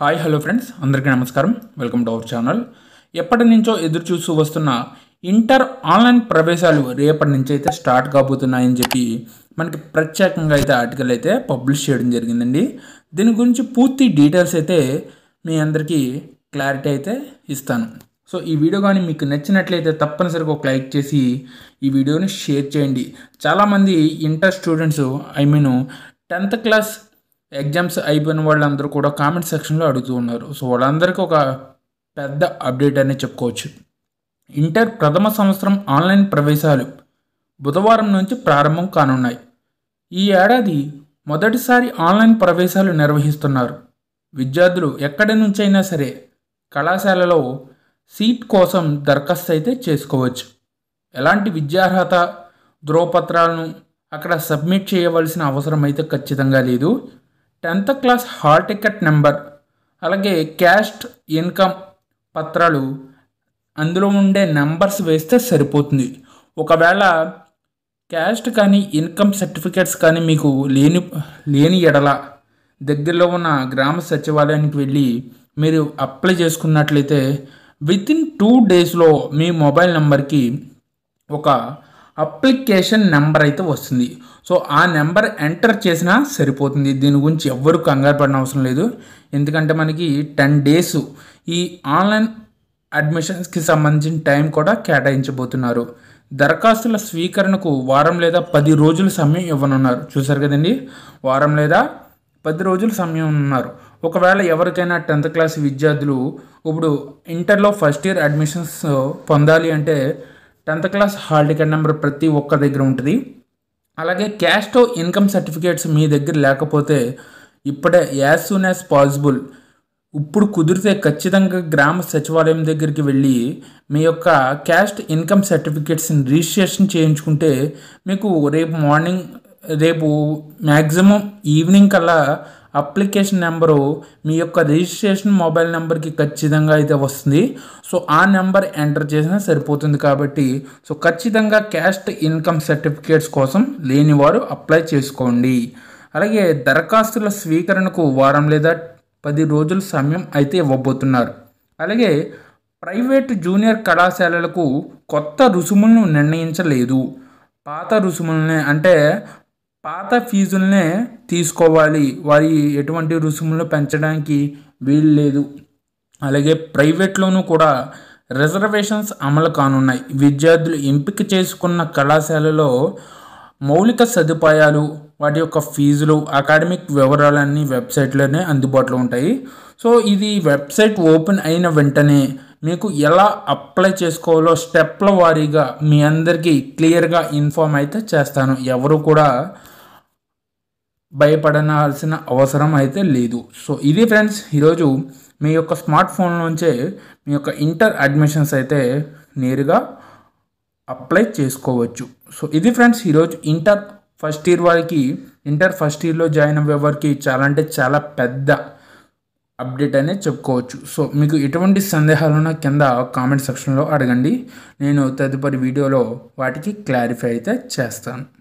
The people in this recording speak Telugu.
హాయ్ హలో ఫ్రెండ్స్ అందరికీ నమస్కారం వెల్కమ్ టు అవర్ ఛానల్ ఎప్పటి నుంచో ఎదురు చూస్తూ వస్తున్న ఇంటర్ ఆన్లైన్ ప్రవేశాలు రేపటి నుంచి అయితే స్టార్ట్ కాబోతున్నాయని చెప్పి మనకి ప్రత్యేకంగా అయితే ఆర్టికల్ అయితే పబ్లిష్ చేయడం జరిగిందండి దీని గురించి పూర్తి డీటెయిల్స్ అయితే మీ అందరికీ క్లారిటీ అయితే ఇస్తాను సో ఈ వీడియో కానీ మీకు నచ్చినట్లయితే తప్పనిసరిగా ఒక లైక్ చేసి ఈ వీడియోని షేర్ చేయండి చాలామంది inter students I mean tenth class exams అయిపోయిన వాళ్ళందరూ కూడా కామెంట్ సెక్షన్లో అడుగుతూ ఉన్నారు సో వాళ్ళందరికీ ఒక పెద్ద అప్డేట్ అనే చెప్పుకోవచ్చు ఇంటర్ ప్రథమ సంవత్సరం ఆన్లైన్ ప్రవేశాలు బుధవారం నుంచి ప్రారంభం కానున్నాయి ఈ ఏడాది మొదటిసారి ఆన్లైన్ ప్రవేశాలు నిర్వహిస్తున్నారు విద్యార్థులు ఎక్కడి నుంచైనా సరే కళాశాలలో సీట్ కోసం దరఖాస్తు అయితే చేసుకోవచ్చు ఎలాంటి విద్యార్హత ధ్రువపత్రాలను అక్కడ సబ్మిట్ చేయవలసిన అవసరం అయితే ఖచ్చితంగా లేదు tenth class hall ticket number అలాగే క్యాస్ట్ ఇన్కమ్ పత్రాలు అందులో ఉండే నెంబర్స్ వేస్తే సరిపోతుంది ఒకవేళ క్యాస్ట్ కానీ ఇన్కమ్ సర్టిఫికేట్స్ కానీ మీకు లేని లేని ఎడల దగ్గరలో ఉన్న గ్రామ సచివాలయానికి వెళ్ళి మీరు అప్లై చేసుకున్నట్లయితే వితిన్ టూ డేస్లో మీ మొబైల్ నెంబర్కి ఒక అప్లికేషన్ నెంబర్ అయితే వస్తుంది సో ఆ నెంబర్ ఎంటర్ చేసినా సరిపోతుంది దీని గురించి ఎవ్వరు కంగారు పడిన అవసరం లేదు ఎందుకంటే మనకి టెన్ డేస్ ఈ ఆన్లైన్ అడ్మిషన్స్కి సంబంధించిన టైం కూడా కేటాయించబోతున్నారు దరఖాస్తుల స్వీకరణకు వారం లేదా పది రోజుల సమయం ఇవ్వనున్నారు చూసారు కదండి వారం లేదా పది రోజుల సమయం ఉన్నారు ఒకవేళ ఎవరికైనా టెన్త్ క్లాస్ విద్యార్థులు ఇప్పుడు ఇంటర్లో ఫస్ట్ ఇయర్ అడ్మిషన్స్ పొందాలి అంటే tenth class hall ticket number ప్రతి ఒక్క దగ్గర ఉంటుంది అలాగే క్యాస్టో ఇన్కమ్ సర్టిఫికేట్స్ మీ దగ్గర లేకపోతే ఇప్పుడే యాజ్ సూన్ యాజ్ పాసిబుల్ ఇప్పుడు కుదిరితే ఖచ్చితంగా గ్రామ సచివాలయం దగ్గరికి వెళ్ళి మీ యొక్క క్యాస్ట్ ఇన్కమ్ సర్టిఫికేట్స్ని రిజిస్ట్రేషన్ చేయించుకుంటే మీకు రేపు మార్నింగ్ రేపు మ్యాక్సిమం ఈవినింగ్ కల్లా అప్లికేషన్ నెంబరు మీ యొక్క రిజిస్ట్రేషన్ మొబైల్ నెంబర్కి ఖచ్చితంగా అయితే వస్తుంది సో ఆ నెంబర్ ఎంటర్ చేసినా సరిపోతుంది కాబట్టి సో ఖచ్చితంగా క్యాస్ట్ ఇన్కమ్ సర్టిఫికేట్స్ కోసం లేనివారు అప్లై చేసుకోండి అలాగే దరఖాస్తుల స్వీకరణకు వారం లేదా పది రోజుల సమయం అయితే ఇవ్వబోతున్నారు అలాగే ప్రైవేటు జూనియర్ కళాశాలలకు కొత్త రుసుములను నిర్ణయించలేదు పాత రుసుములనే అంటే పాత ఫీజులనే తీసుకోవాలి వారి ఎటువంటి రుసుములు పెంచడానికి వీలు లేదు అలాగే ప్రైవేట్లోనూ కూడా రిజర్వేషన్స్ అమలు కానున్నాయి విద్యార్థులు ఎంపిక చేసుకున్న కళాశాలలో మౌలిక సదుపాయాలు వాటి యొక్క ఫీజులు అకాడమిక్ వివరాలన్నీ వెబ్సైట్లోనే అందుబాటులో ఉంటాయి సో ఇది వెబ్సైట్ ఓపెన్ అయిన వెంటనే మీకు ఎలా అప్లై చేసుకోవాలో స్టెప్ల వారీగా మీ అందరికీ క్లియర్గా ఇన్ఫామ్ అయితే చేస్తాను ఎవరు కూడా భయపడనాల్సిన అవసరం అయితే లేదు సో ఇది ఫ్రెండ్స్ ఈరోజు మీ యొక్క స్మార్ట్ ఫోన్ నుంచే మీ యొక్క ఇంటర్ అడ్మిషన్స్ అయితే నేరుగా అప్లై చేసుకోవచ్చు సో ఇది ఫ్రెండ్స్ ఈరోజు ఇంటర్ ఫస్ట్ ఇయర్ వారికి ఇంటర్ ఫస్ట్ ఇయర్లో జాయిన్ అయ్యే వారికి చాలా అంటే చాలా పెద్ద అప్డేట్ అనేది చెప్పుకోవచ్చు సో మీకు ఎటువంటి సందేహాలున్నా కింద కామెంట్ సెక్షన్లో అడగండి నేను తదుపరి వీడియోలో వాటికి క్లారిఫై అయితే చేస్తాను